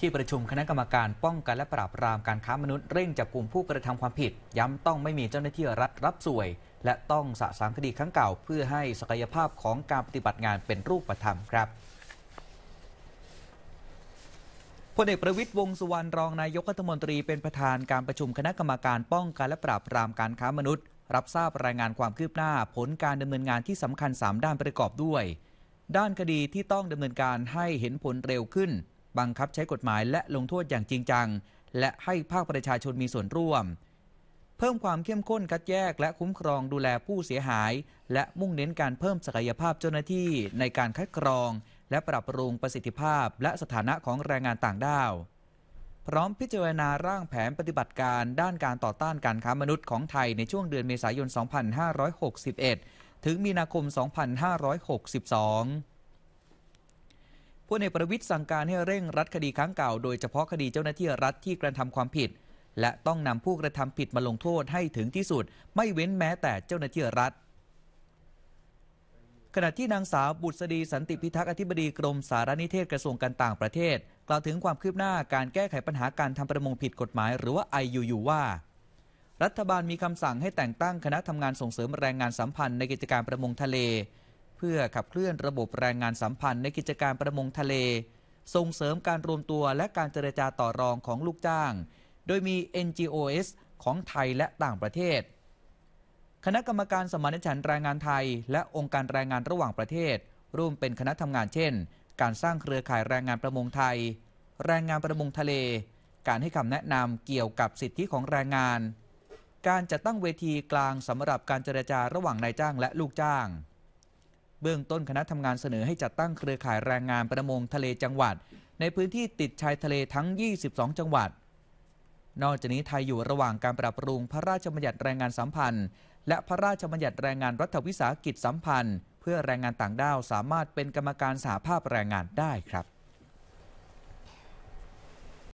ที่ประชุมคณะกรรมการป้องกันและปราบปรามการค้ามนุษย์เร่งจับกลุ่มผู้กระทำความผิด ย้ำต้องไม่มีเจ้าหน้าที่รัฐรับสวย และต้องสะสางคดีครั้งเก่าเพื่อให้ศักยภาพของการปฏิบัติงานเป็นรูปธรรมครับพลเอกประวิทย์วงสุวรรณรองนายกรัฐมนตรี เป็นประธานการประชุมคณะกรรมการป้องกันและปราบปรามการค้ามนุษย์ รับทราบรายงานความคืบหน้า ผลการดำเนินงานที่สำคัญ 3 ด้านประกอบด้วย ด้านคดีที่ต้องดำเนินการให้เห็นผลเร็วขึ้นบังคับใช้กฎหมายและลงโทษอย่างจริงจัง และให้ภาคประชาชนมีส่วนร่วม เพิ่มความเข้มข้นคัดแยก และคุ้มครองดูแลผู้เสียหาย และมุ่งเน้นการเพิ่มศักยภาพเจ้าหน้าที่ในการคัดกรองและปรับปรุงประสิทธิภาพและสถานะของแรงงานต่างด้าว พร้อมพิจารณาร่างแผนปฏิบัติการด้านการต่อต้านการค้ามนุษย์ของไทยในช่วงเดือนเมษายน 2561 ถึงมีนาคม 2562พลเอกประวิทยสั่งการให้เร่งรัดคดีครั้งเก่า โดยเฉพาะคดีเจ้าหน้าที่รัฐที่กระทำความผิด และต้องนำผู้กระทำผิดมาลงโทษให้ถึงที่สุด ไม่เว้นแม้แต่เจ้าหน้าที่รัฐ ขณะที่นางสาว บุตรศดีสันติพิทักษ์อธิบดีกรมสารนิเทศกระทรวงการต่างประเทศ กล่าวถึงความคืบหน้าการแก้ไขปัญหาการทำประมงผิดกฎหมาย หรือว่า IUU ว่ารัฐบาลมีคำสั่ง ให้แต่งตั้งคณะทำงานส่งเสริมแรงงานสัมพันธ์ในกิจการประมงทะเลเพื่อขับเคลื่อนระบบแรงงานสัมพันธ์ในกิจการประมงทะเล ส่งเสริมการรวมตัวและการเจรจาต่อรองของลูกจ้าง โดยมี NGOs ของไทยและต่างประเทศ คณะกรรมการสมานฉันท์แรงงานไทยและองค์การแรงงานระหว่างประเทศ ร่วมเป็นคณะทำงานเช่น การสร้างเครือข่ายแรงงานประมงไทย แรงงานประมงทะเล การให้คำแนะนำเกี่ยวกับสิทธิของแรงงาน การจัดตั้งเวทีกลางสำหรับการเจรจาระหว่างนายจ้างและลูกจ้างเบื้องต้นคณะทำงานเสนอให้จัดตั้งเครือข่ายแรงงานประมงทะเลจังหวัด ในพื้นที่ติดชายทะเลทั้ง 22 จังหวัด นอกจากนี้ไทยอยู่ระหว่างการปรับปรุงพระราชบัญญัติแรงงานสัมพันธ์ และพระราชบัญญัติแรงงานรัฐวิสาหกิจสัมพันธ์ เพื่อแรงงานต่างด้าวสามารถเป็นกรรมการสหภาพแรงงานได้ครับ